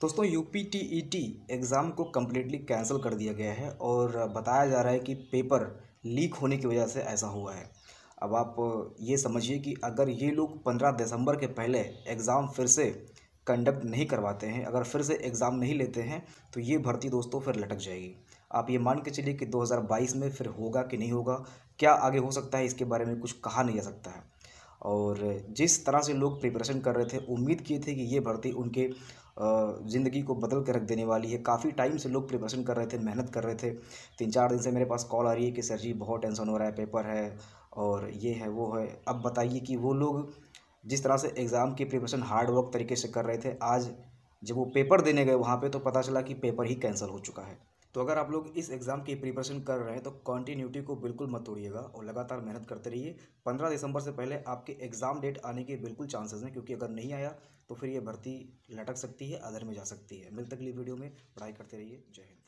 दोस्तों U P T E T exam को cancel कैंसिल कर दिया गया है और बताया जा रहा है कि पेपर लीक होने की वजह से ऐसा हुआ है अब आप ये समझिए कि अगर ये लोग पंद्रह दिसंबर के पहले एग्ज़ाम फिर से कंडक्ट नहीं करवाते हैं अगर फिर से एग्ज़ाम नहीं लेते हैं तो ये भर्ती दोस्तों फिर लटक जाएगी आप ये मान के चलिए कि 2022 में फिर होगा कि नहीं होगा क्या आगे हो सकता है इसके बारे में कुछ कहा नहीं जा सकता है और जिस तरह से लोग प्रिपरेशन कर रहे थे उम्मीद किए थे कि ये भर्ती उनके ज़िंदगी को बदल के रख देने वाली है काफ़ी टाइम से लोग प्रिपरेशन कर रहे थे मेहनत कर रहे थे तीन चार दिन से मेरे पास कॉल आ रही है कि सर जी बहुत टेंशन हो रहा है पेपर है और ये है वो है अब बताइए कि वो लोग जिस तरह से एग्ज़ाम की प्रिपरेशन हार्ड वर्क तरीके से कर रहे थे आज जब वो पेपर देने गए वहाँ पे तो पता चला कि पेपर ही कैंसिल हो चुका है तो अगर आप लोग इस एग्ज़ाम की प्रिपरेशन कर रहे हैं तो कॉन्टीन्यूटी को बिल्कुल मत तोड़िएगा और लगातार मेहनत करते रहिए पंद्रह दिसंबर से पहले आपके एग्ज़ाम डेट आने के बिल्कुल चांसेस हैं क्योंकि अगर नहीं आया तो फिर ये भर्ती लटक सकती है अधर में जा सकती है मिलते अगली वीडियो में पढ़ाई करते रहिए जय हिंद